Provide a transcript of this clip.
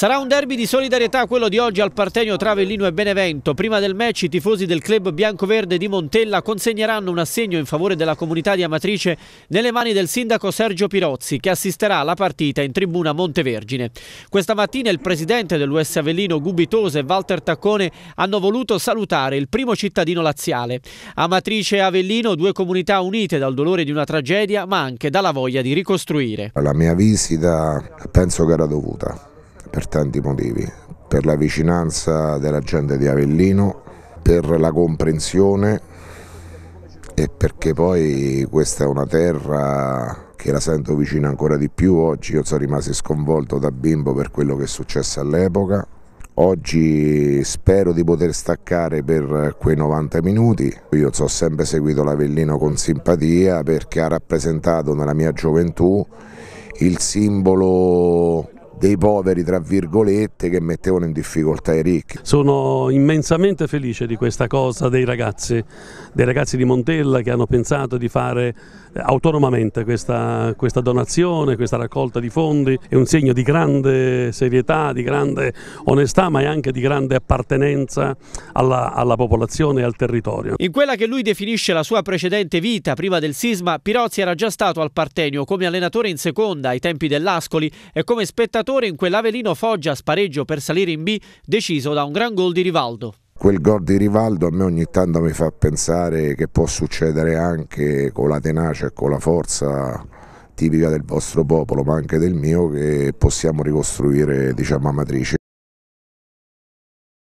Sarà un derby di solidarietà quello di oggi al Partenio tra Avellino e Benevento. Prima del match i tifosi del club biancoverde di Montella consegneranno un assegno in favore della comunità di Amatrice nelle mani del sindaco Sergio Pirozzi che assisterà alla partita in tribuna Montevergine. Questa mattina il presidente dell'US Avellino Gubitose e Walter Taccone hanno voluto salutare il primo cittadino laziale. Amatrice e Avellino, due comunità unite dal dolore di una tragedia ma anche dalla voglia di ricostruire. La mia visita penso che era dovuta per tanti motivi, per la vicinanza della gente di Avellino, per la comprensione e perché poi questa è una terra che la sento vicina ancora di più oggi, io sono rimasto sconvolto da bimbo per quello che è successo all'epoca, Oggi spero di poter staccare per quei 90 minuti. Io ho sempre seguito l'Avellino con simpatia perché ha rappresentato nella mia gioventù il simbolo dei poveri, tra virgolette, che mettevano in difficoltà i ricchi. Sono immensamente felice di questa cosa dei ragazzi, dei ragazzi di Montella che hanno pensato di fare eh, autonomamente questa, questa donazione, questa raccolta di fondi. È un segno di grande serietà, di grande onestà, ma è anche di grande appartenenza alla, alla popolazione e al territorio. In quella che lui definisce la sua precedente vita, prima del sisma, Pirozzi era già stato al Partenio come allenatore in seconda ai tempi dell'Ascoli e come spettatore marcatore in quell'Avelino Foggia spareggio per salire in B deciso da un gran gol di Rivaldo quel gol di Rivaldo a me ogni tanto mi fa pensare che può succedere anche con la tenacia e con la forza tipica del vostro popolo ma anche del mio che possiamo ricostruire diciamo a matrice